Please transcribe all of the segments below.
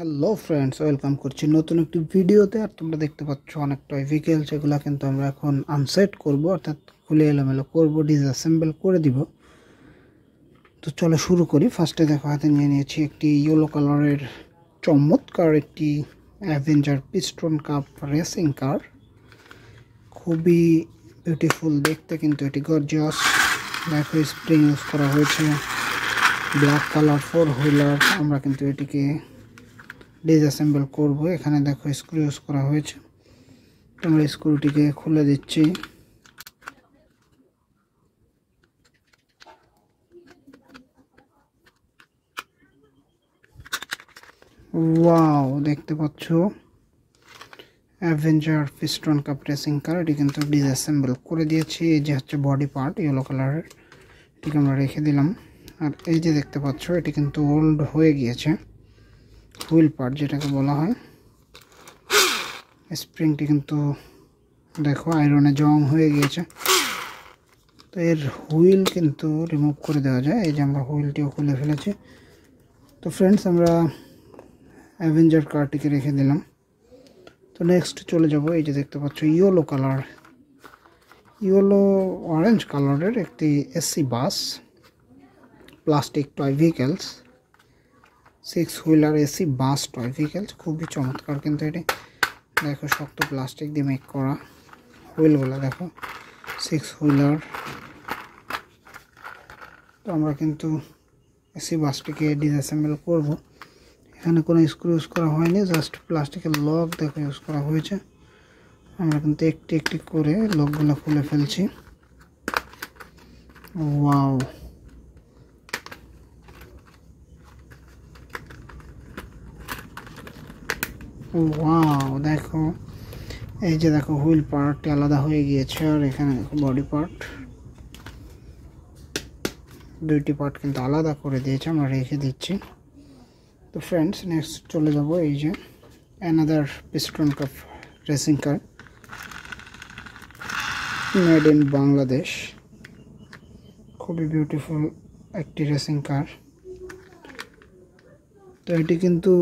hello friends welcome করছি নতুন একটি ভিডিওতে আর তোমরা দেখতে পাচ্ছ অনেকটা ভিকেল সেগুলো কিন্তু আমরা এখন আনসেট করব অর্থাৎ খুলে এলোমেলো করবো ডিসঅ্যাসেম্বল করে দিব তো চলো শুরু করি ফার্স্টে দেখো হাতে নিয়ে নিয়েছি একটি ইয়েলো কালারের চমৎকার একটি Avenger piston cup racing car খুবই বিউটিফুল দেখতে কিন্তু এটি গর্জিয়াস দেখো স্প্রিং ইউজ করা হয়েছে ব্ল্যাক কালার ফোর হুইলার আমরা কিন্তু এটিকে ডিসঅ্যাসেম্বল করব এখানে দেখো স্ক্রু ইউজ করা হয়েছে আমরা স্ক্রুটিকে খুলে দিচ্ছি ওয়াও দেখতে পাচ্ছ Avenger piston cup racing car এটি কিন্তু ডিসঅ্যাসেম্বল করে দিয়েছি এই যে হচ্ছে বডি পার্ট ইয়েলো কালারের এটিকে আমরা রেখে দিলাম আর এই যে দেখতে পাচ্ছ এটি কিন্তু ওল্ড হয়ে গিয়েছে হুইল পার্ট যেটাকে বলা হয় স্প্রিংটি কিন্তু দেখো আয়রনে জং হয়ে গিয়েছে তো এর হুইল কিন্তু রিমুভ করে দেওয়া যায় এই যে আমরা হুইলটিও খুলে ফেলেছি তো ফ্রেন্ডস আমরা অ্যাভেঞ্জার কারটিকে রেখে দিলাম তো নেক্সট চলে যাব এই যে দেখতে পাচ্ছ ইয়েলো কালার ইয়েলো অরেঞ্জ কালারের একটি AC bus plastic toy vehicles six wheeler AC bus toy vehicles খুবই চমৎকার কিন্তু এটি দেখো শক্ত প্লাস্টিক দিয়ে মেক করা হুইলগুলো দেখো সিক্স হুইলার তো আমরা কিন্তু এসি বাসটিকে ডিসঅ্যাসেম্বল করব এখানে কোনো স্ক্রু ইউজ করা হয়নি জাস্ট প্লাস্টিকের লক দেখো ইউজ করা হয়েছে আমরা কিন্তু একটি একটি করে লকগুলো খুলে ফেলছি ওয়াও ওয়াও দেখো এই যে দেখো হুইল পার্টটি আলাদা হয়ে গিয়েছে আর এখানে দেখো বডি পার্ট দুইটি পার্ট কিন্তু আলাদা করে দিয়েছে আমরা রেখে দিচ্ছি তো ফ্রেন্ডস নেক্সট চলে যাব এই যে another piston cup racing car made in Bangladesh খুবই বিউটিফুল একটি রেসিং কার তো এটি কিন্তু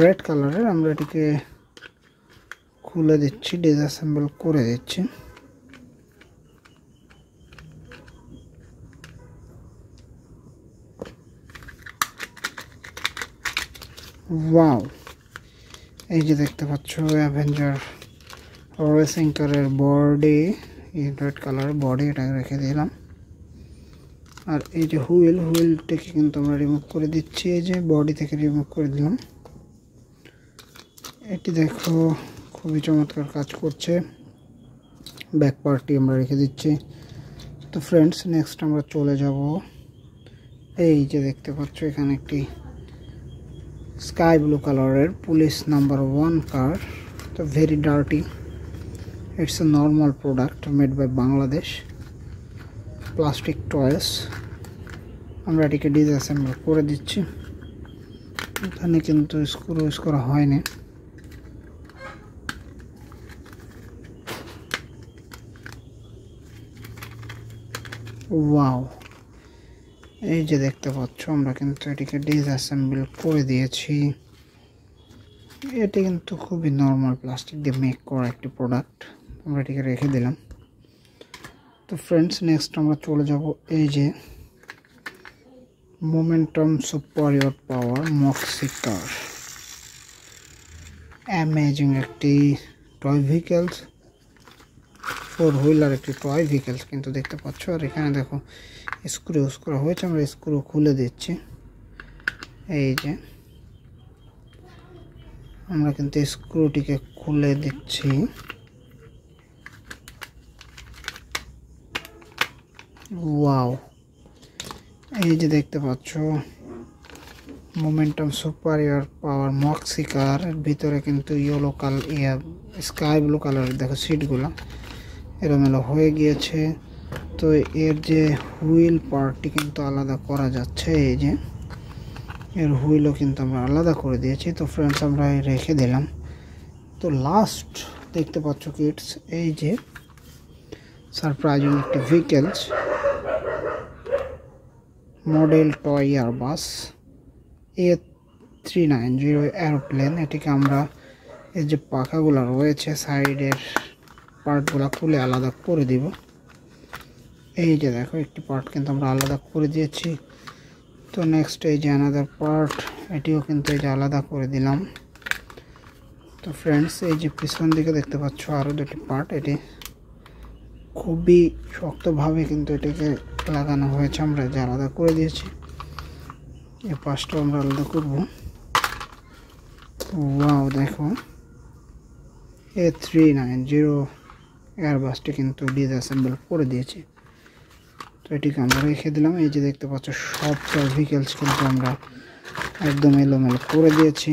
রেড কালারের আমরা এটিকে খুলে দিচ্ছি ডিসঅ্যাসেম্বল করে দিচ্ছি ওয়াও এই যে দেখতে পাচ্ছ অ্যাভেঞ্জার রেসিং কারের বডি রেড কালারের বডি এটাকে রেখে দিলাম আর এই যে হুইল হুইলটাকে কিন্তু আমরা রিমুভ করে দিচ্ছি এই যে বডি থেকে রিমুভ করে দিলাম এটি দেখো খুবই চমৎকার কাজ করছে ব্যাক পার্টটি আমরা রেখে দিচ্ছি তো ফ্রেন্ডস নেক্সট আমরা চলে যাব এই যে দেখতে পাচ্ছ এখানে একটি স্কাই ব্লু কালারের পুলিশ নাম্বার ওয়ান কার তো very dirty it's a normal product made by Bangladesh plastic toys আমরা এটিকে ডিসঅ্যাসেম্বল করে দিচ্ছি এখানে কিন্তু স্ক্রু ইউজ করা হয়নি ওয়াও এই যে দেখতে পাচ্ছ আমরা কিন্তু এটিকে ডিসঅ্যাসেম্বল করে দিয়েছি এটি কিন্তু খুবই নর্মাল প্লাস্টিক দিয়ে মেক করা একটি প্রোডাক্ট আমরা এটিকে রেখে দিলাম তো ফ্রেন্ডস নেক্সট আমরা চলে যাব এই যে মোমেন্টাম সুপারিয়র পাওয়ার মক্সিকার অ্যামেজিং একটি টয় ভেহিকেলস ফোর হুইলার একটি টয় ভেহিকেলস কিন্তু দেখতে পাচ্ছ আর এখানে দেখো স্ক্রু ইউজ করা হয়েছে আমরা স্ক্রু খুলে দিচ্ছি এই যে আমরা কিন্তু স্ক্রুটিকে খুলে দিচ্ছি ওয়াও এই যে দেখতে পাচ্ছ মোমেন্টাম সুপারিয়র পাওয়ার মক্সিকার ভিতরে কিন্তু ইয়েলো কালার স্কাই ব্লু কালারের দেখো সিটগুলো এলোমেলো হয়ে গিয়েছে তো এর যে হুইল পার্টটি কিন্তু আলাদা করা যাচ্ছে এই যে এর হুইলও কিন্তু আমরা আলাদা করে দিয়েছি তো ফ্রেন্ডস আমরা রেখে দিলাম তো লাস্ট দেখতে পাচ্ছ কিডস এই যে সারপ্রাইজিং একটি vehicles model toy bus A three nine zero aeroplane এটিকে আমরা এর যে পাখাগুলো রয়েছে সাইডের পার্টগুলো খুলে আলাদা করে দিব এই যে দেখো একটি পার্ট কিন্তু আমরা আলাদা করে দিয়েছি তো নেক্সট এই যে আনাদার পার্ট এটিও কিন্তু এই যে আলাদা করে দিলাম তো ফ্রেন্ডস এই যে পিছন দিকে দেখতে পাচ্ছ আরও দুটি পার্ট এটি খুবই শক্তভাবে কিন্তু এটাকে লাগানো হয়েছে আমরা যে আলাদা করে দিয়েছি এই পাশটাও আমরা আলাদা করব ওয়াও দেখো এ থ্রি নাইন জিরো এয়ারবাসটি কিন্তু ডিসঅ্যাসেম্বল করে দিয়েছে তো এটিকে আমরা রেখে দিলাম এই যে দেখতে পাচ্ছ সব ভিকেলস কিন্তু আমরা একদম এলোমেলো করে দিয়েছি